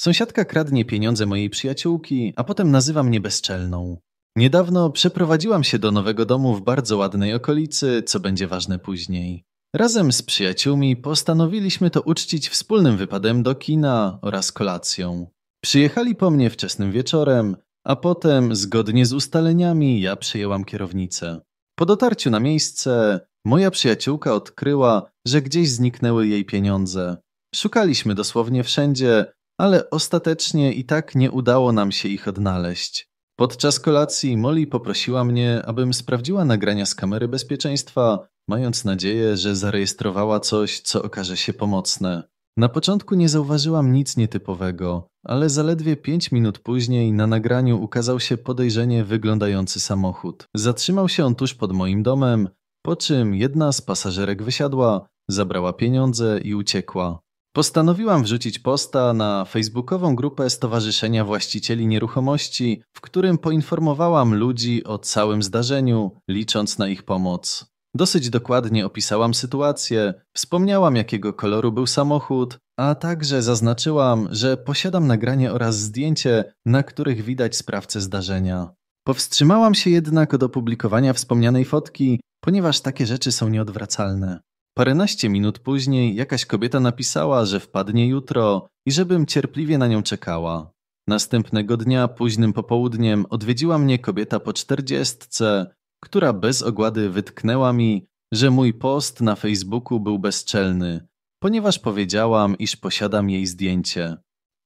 Sąsiadka kradnie pieniądze mojej przyjaciółki, a potem nazywa mnie bezczelną. Niedawno przeprowadziłam się do nowego domu w bardzo ładnej okolicy, co będzie ważne później. Razem z przyjaciółmi postanowiliśmy to uczcić wspólnym wypadem do kina oraz kolacją. Przyjechali po mnie wczesnym wieczorem, a potem, zgodnie z ustaleniami, ja przejęłam kierownicę. Po dotarciu na miejsce, moja przyjaciółka odkryła, że gdzieś zniknęły jej pieniądze. Szukaliśmy dosłownie wszędzie, ale ostatecznie i tak nie udało nam się ich odnaleźć. Podczas kolacji Molly poprosiła mnie, abym sprawdziła nagrania z kamery bezpieczeństwa, mając nadzieję, że zarejestrowała coś, co okaże się pomocne. Na początku nie zauważyłam nic nietypowego, ale zaledwie 5 minut później na nagraniu ukazał się podejrzenie wyglądający samochód. Zatrzymał się on tuż pod moim domem, po czym jedna z pasażerek wysiadła, zabrała pieniądze i uciekła. Postanowiłam wrzucić posta na facebookową grupę Stowarzyszenia Właścicieli Nieruchomości, w którym poinformowałam ludzi o całym zdarzeniu, licząc na ich pomoc. Dosyć dokładnie opisałam sytuację, wspomniałam jakiego koloru był samochód, a także zaznaczyłam, że posiadam nagranie oraz zdjęcie, na których widać sprawcę zdarzenia. Powstrzymałam się jednak od opublikowania wspomnianej fotki, ponieważ takie rzeczy są nieodwracalne. Paręnaście minut później jakaś kobieta napisała, że wpadnie jutro i żebym cierpliwie na nią czekała. Następnego dnia, późnym popołudniem, odwiedziła mnie kobieta po czterdziestce, która bez ogłady wytknęła mi, że mój post na Facebooku był bezczelny, ponieważ powiedziałam, iż posiadam jej zdjęcie.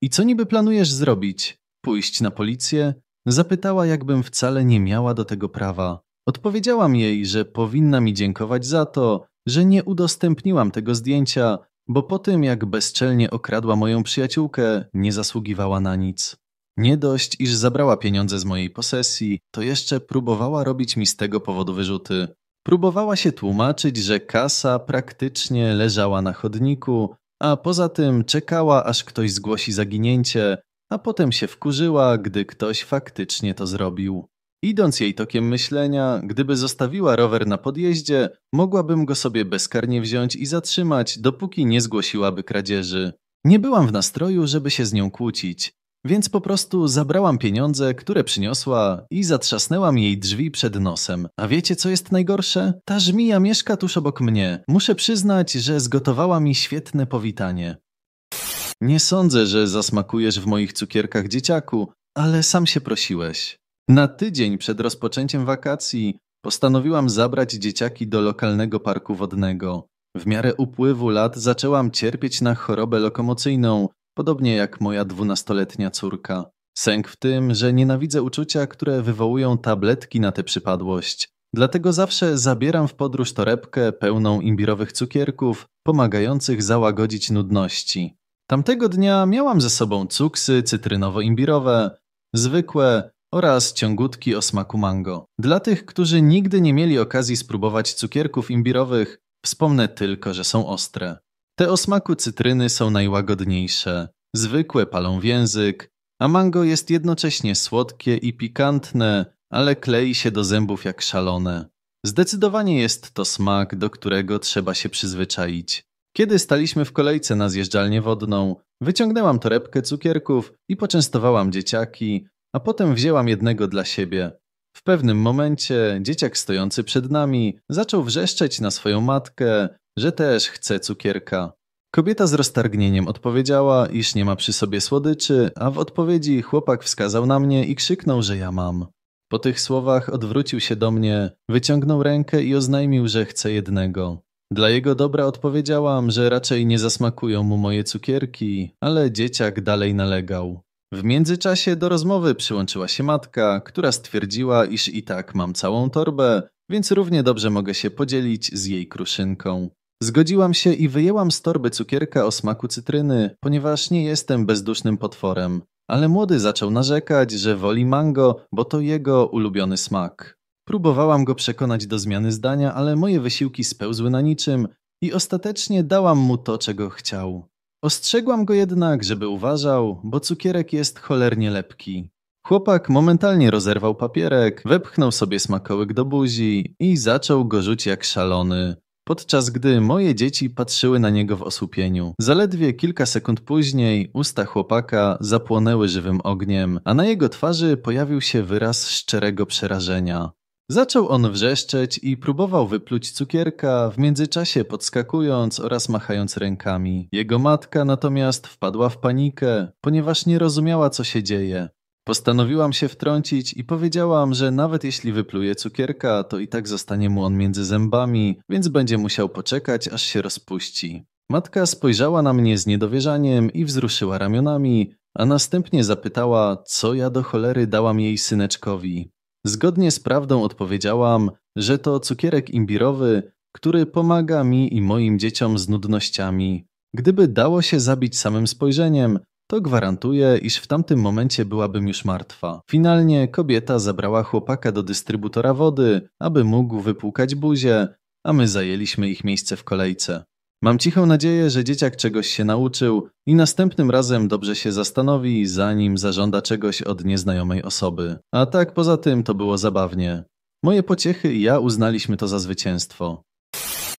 I co niby planujesz zrobić? Pójść na policję? Zapytała, jakbym wcale nie miała do tego prawa. Odpowiedziałam jej, że powinna mi dziękować za to, że nie udostępniłam tego zdjęcia, bo po tym jak bezczelnie okradła moją przyjaciółkę, nie zasługiwała na nic. Nie dość, iż zabrała pieniądze z mojej posesji, to jeszcze próbowała robić mi z tego powodu wyrzuty. Próbowała się tłumaczyć, że kasa praktycznie leżała na chodniku, a poza tym czekała, aż ktoś zgłosi zaginięcie, a potem się wkurzyła, gdy ktoś faktycznie to zrobił. Idąc jej tokiem myślenia, gdyby zostawiła rower na podjeździe, mogłabym go sobie bezkarnie wziąć i zatrzymać, dopóki nie zgłosiłaby kradzieży. Nie byłam w nastroju, żeby się z nią kłócić, więc po prostu zabrałam pieniądze, które przyniosła i zatrzasnęłam jej drzwi przed nosem. A wiecie co jest najgorsze? Ta żmija mieszka tuż obok mnie. Muszę przyznać, że zgotowała mi świetne powitanie. Nie sądzę, że zasmakujesz w moich cukierkach dzieciaku, ale sam się prosiłeś. Na tydzień przed rozpoczęciem wakacji postanowiłam zabrać dzieciaki do lokalnego parku wodnego. W miarę upływu lat zaczęłam cierpieć na chorobę lokomocyjną, podobnie jak moja dwunastoletnia córka. Sęk w tym, że nienawidzę uczucia, które wywołują tabletki na tę przypadłość. Dlatego zawsze zabieram w podróż torebkę pełną imbirowych cukierków, pomagających załagodzić nudności. Tamtego dnia miałam ze sobą cuksy cytrynowo-imbirowe, zwykłe, oraz ciągutki o smaku mango. Dla tych, którzy nigdy nie mieli okazji spróbować cukierków imbirowych, wspomnę tylko, że są ostre. Te o smaku cytryny są najłagodniejsze, zwykłe palą w język, a mango jest jednocześnie słodkie i pikantne, ale klei się do zębów jak szalone. Zdecydowanie jest to smak, do którego trzeba się przyzwyczaić. Kiedy staliśmy w kolejce na zjeżdżalnię wodną, wyciągnęłam torebkę cukierków i poczęstowałam dzieciaki, a potem wzięłam jednego dla siebie. W pewnym momencie dzieciak stojący przed nami zaczął wrzeszczeć na swoją matkę, że też chce cukierka. Kobieta z roztargnieniem odpowiedziała, iż nie ma przy sobie słodyczy, a w odpowiedzi chłopak wskazał na mnie i krzyknął, że ja mam. Po tych słowach odwrócił się do mnie, wyciągnął rękę i oznajmił, że chce jednego. Dla jego dobra odpowiedziałam, że raczej nie zasmakują mu moje cukierki, ale dzieciak dalej nalegał. W międzyczasie do rozmowy przyłączyła się matka, która stwierdziła, iż i tak mam całą torbę, więc równie dobrze mogę się podzielić z jej kruszynką. Zgodziłam się i wyjęłam z torby cukierka o smaku cytryny, ponieważ nie jestem bezdusznym potworem. Ale młody zaczął narzekać, że woli mango, bo to jego ulubiony smak. Próbowałam go przekonać do zmiany zdania, ale moje wysiłki spełzły na niczym i ostatecznie dałam mu to, czego chciał. Ostrzegłam go jednak, żeby uważał, bo cukierek jest cholernie lepki. Chłopak momentalnie rozerwał papierek, wepchnął sobie smakołyk do buzi i zaczął go rzucić jak szalony. Podczas gdy moje dzieci patrzyły na niego w osłupieniu. Zaledwie kilka sekund później usta chłopaka zapłonęły żywym ogniem, a na jego twarzy pojawił się wyraz szczerego przerażenia. Zaczął on wrzeszczeć i próbował wypluć cukierka, w międzyczasie podskakując oraz machając rękami. Jego matka natomiast wpadła w panikę, ponieważ nie rozumiała, co się dzieje. Postanowiłam się wtrącić i powiedziałam, że nawet jeśli wypluje cukierka, to i tak zostanie mu on między zębami, więc będzie musiał poczekać, aż się rozpuści. Matka spojrzała na mnie z niedowierzaniem i wzruszyła ramionami, a następnie zapytała, co ja do cholery dałam jej syneczkowi. Zgodnie z prawdą odpowiedziałam, że to cukierek imbirowy, który pomaga mi i moim dzieciom z nudnościami. Gdyby dało się zabić samym spojrzeniem, to gwarantuję, iż w tamtym momencie byłabym już martwa. Finalnie kobieta zabrała chłopaka do dystrybutora wody, aby mógł wypłukać buzię, a my zajęliśmy ich miejsce w kolejce. Mam cichą nadzieję, że dzieciak czegoś się nauczył i następnym razem dobrze się zastanowi, zanim zażąda czegoś od nieznajomej osoby. A tak poza tym to było zabawnie. Moje pociechy i ja uznaliśmy to za zwycięstwo.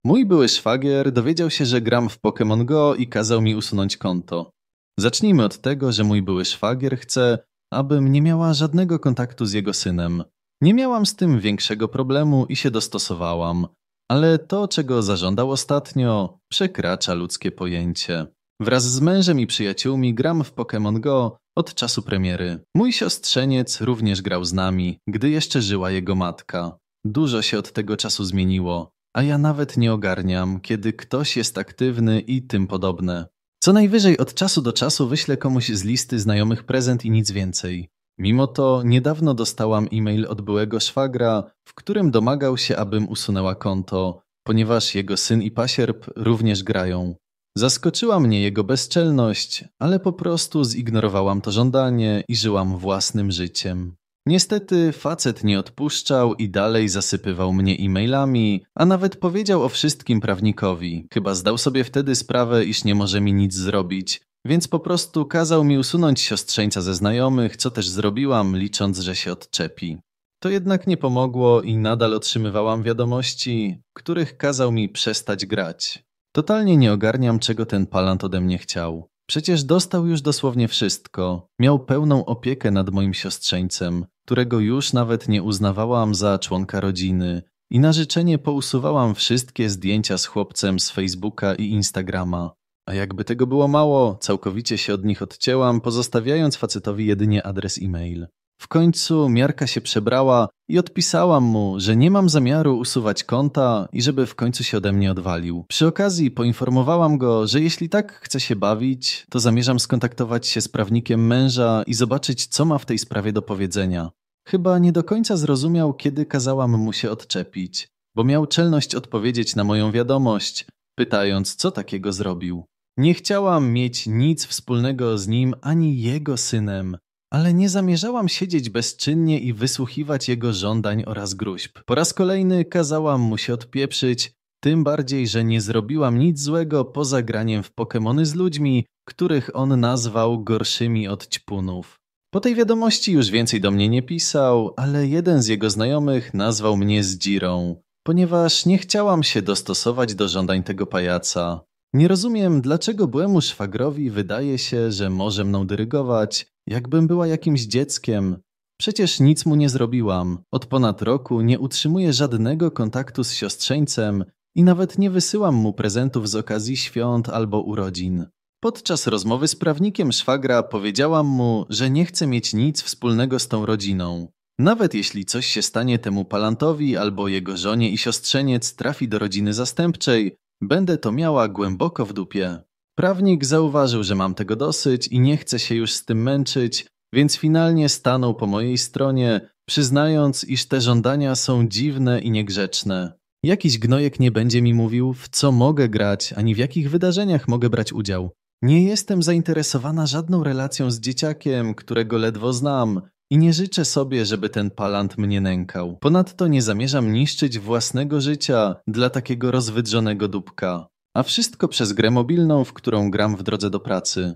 Mój były szwagier dowiedział się, że gram w Pokémon Go i kazał mi usunąć konto. Zacznijmy od tego, że mój były szwagier chce, abym nie miała żadnego kontaktu z jego synem. Nie miałam z tym większego problemu i się dostosowałam ale to, czego zażądał ostatnio, przekracza ludzkie pojęcie. Wraz z mężem i przyjaciółmi gram w Pokémon Go od czasu premiery. Mój siostrzeniec również grał z nami, gdy jeszcze żyła jego matka. Dużo się od tego czasu zmieniło, a ja nawet nie ogarniam, kiedy ktoś jest aktywny i tym podobne. Co najwyżej od czasu do czasu wyślę komuś z listy znajomych prezent i nic więcej. Mimo to niedawno dostałam e-mail od byłego szwagra, w którym domagał się, abym usunęła konto, ponieważ jego syn i pasierb również grają. Zaskoczyła mnie jego bezczelność, ale po prostu zignorowałam to żądanie i żyłam własnym życiem. Niestety facet nie odpuszczał i dalej zasypywał mnie e-mailami, a nawet powiedział o wszystkim prawnikowi. Chyba zdał sobie wtedy sprawę, iż nie może mi nic zrobić, więc po prostu kazał mi usunąć siostrzeńca ze znajomych, co też zrobiłam, licząc, że się odczepi. To jednak nie pomogło i nadal otrzymywałam wiadomości, których kazał mi przestać grać. Totalnie nie ogarniam, czego ten palant ode mnie chciał. Przecież dostał już dosłownie wszystko. Miał pełną opiekę nad moim siostrzeńcem, którego już nawet nie uznawałam za członka rodziny. I na życzenie pousuwałam wszystkie zdjęcia z chłopcem z Facebooka i Instagrama. A jakby tego było mało, całkowicie się od nich odcięłam, pozostawiając facetowi jedynie adres e-mail. W końcu miarka się przebrała i odpisałam mu, że nie mam zamiaru usuwać konta i żeby w końcu się ode mnie odwalił. Przy okazji poinformowałam go, że jeśli tak chce się bawić, to zamierzam skontaktować się z prawnikiem męża i zobaczyć, co ma w tej sprawie do powiedzenia. Chyba nie do końca zrozumiał, kiedy kazałam mu się odczepić, bo miał czelność odpowiedzieć na moją wiadomość, pytając, co takiego zrobił. Nie chciałam mieć nic wspólnego z nim ani jego synem, ale nie zamierzałam siedzieć bezczynnie i wysłuchiwać jego żądań oraz gruźb. Po raz kolejny kazałam mu się odpieprzyć, tym bardziej, że nie zrobiłam nic złego poza graniem w Pokémony z ludźmi, których on nazwał gorszymi od ćpunów. Po tej wiadomości już więcej do mnie nie pisał, ale jeden z jego znajomych nazwał mnie zdzirą, ponieważ nie chciałam się dostosować do żądań tego pajaca. Nie rozumiem, dlaczego byłemu szwagrowi wydaje się, że może mną dyrygować, jakbym była jakimś dzieckiem. Przecież nic mu nie zrobiłam. Od ponad roku nie utrzymuję żadnego kontaktu z siostrzeńcem i nawet nie wysyłam mu prezentów z okazji świąt albo urodzin. Podczas rozmowy z prawnikiem szwagra powiedziałam mu, że nie chcę mieć nic wspólnego z tą rodziną. Nawet jeśli coś się stanie temu palantowi albo jego żonie i siostrzeniec trafi do rodziny zastępczej, Będę to miała głęboko w dupie. Prawnik zauważył, że mam tego dosyć i nie chce się już z tym męczyć, więc finalnie stanął po mojej stronie, przyznając, iż te żądania są dziwne i niegrzeczne. Jakiś gnojek nie będzie mi mówił, w co mogę grać, ani w jakich wydarzeniach mogę brać udział. Nie jestem zainteresowana żadną relacją z dzieciakiem, którego ledwo znam, i nie życzę sobie, żeby ten palant mnie nękał. Ponadto nie zamierzam niszczyć własnego życia dla takiego rozwydrzonego dupka. A wszystko przez grę mobilną, w którą gram w drodze do pracy.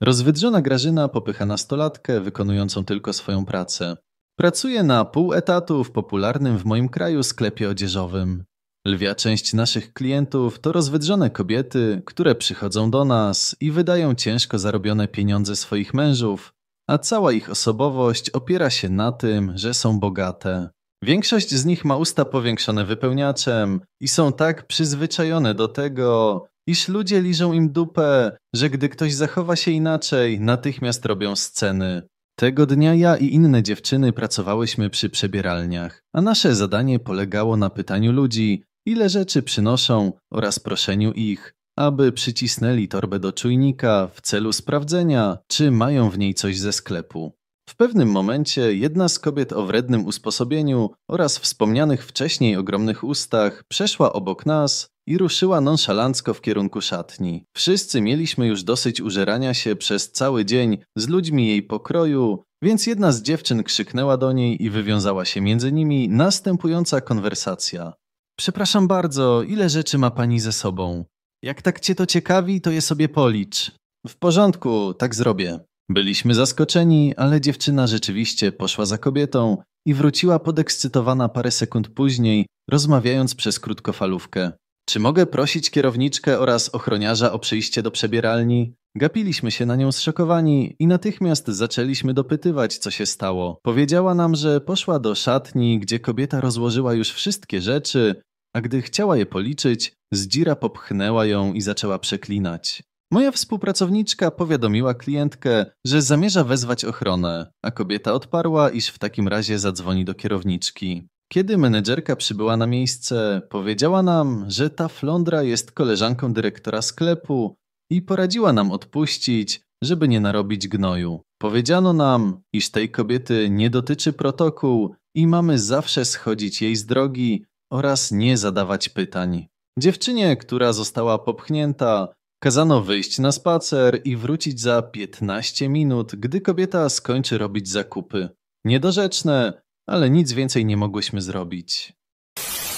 Rozwydrzona Grażyna popycha nastolatkę wykonującą tylko swoją pracę. Pracuje na pół etatu w popularnym w moim kraju sklepie odzieżowym. Lwia część naszych klientów to rozwydrzone kobiety, które przychodzą do nas i wydają ciężko zarobione pieniądze swoich mężów a cała ich osobowość opiera się na tym, że są bogate. Większość z nich ma usta powiększone wypełniaczem i są tak przyzwyczajone do tego, iż ludzie liżą im dupę, że gdy ktoś zachowa się inaczej, natychmiast robią sceny. Tego dnia ja i inne dziewczyny pracowałyśmy przy przebieralniach, a nasze zadanie polegało na pytaniu ludzi, ile rzeczy przynoszą oraz proszeniu ich, aby przycisnęli torbę do czujnika w celu sprawdzenia, czy mają w niej coś ze sklepu. W pewnym momencie jedna z kobiet o wrednym usposobieniu oraz wspomnianych wcześniej ogromnych ustach przeszła obok nas i ruszyła nonszalancko w kierunku szatni. Wszyscy mieliśmy już dosyć użerania się przez cały dzień z ludźmi jej pokroju, więc jedna z dziewczyn krzyknęła do niej i wywiązała się między nimi następująca konwersacja. Przepraszam bardzo, ile rzeczy ma pani ze sobą? Jak tak cię to ciekawi, to je sobie policz. W porządku, tak zrobię. Byliśmy zaskoczeni, ale dziewczyna rzeczywiście poszła za kobietą i wróciła podekscytowana parę sekund później, rozmawiając przez krótkofalówkę. Czy mogę prosić kierowniczkę oraz ochroniarza o przyjście do przebieralni? Gapiliśmy się na nią zszokowani i natychmiast zaczęliśmy dopytywać, co się stało. Powiedziała nam, że poszła do szatni, gdzie kobieta rozłożyła już wszystkie rzeczy, a gdy chciała je policzyć, zdzira popchnęła ją i zaczęła przeklinać. Moja współpracowniczka powiadomiła klientkę, że zamierza wezwać ochronę, a kobieta odparła, iż w takim razie zadzwoni do kierowniczki. Kiedy menedżerka przybyła na miejsce, powiedziała nam, że ta flądra jest koleżanką dyrektora sklepu i poradziła nam odpuścić, żeby nie narobić gnoju. Powiedziano nam, iż tej kobiety nie dotyczy protokół i mamy zawsze schodzić jej z drogi, oraz nie zadawać pytań. Dziewczynie, która została popchnięta, kazano wyjść na spacer i wrócić za 15 minut, gdy kobieta skończy robić zakupy. Niedorzeczne, ale nic więcej nie mogłyśmy zrobić.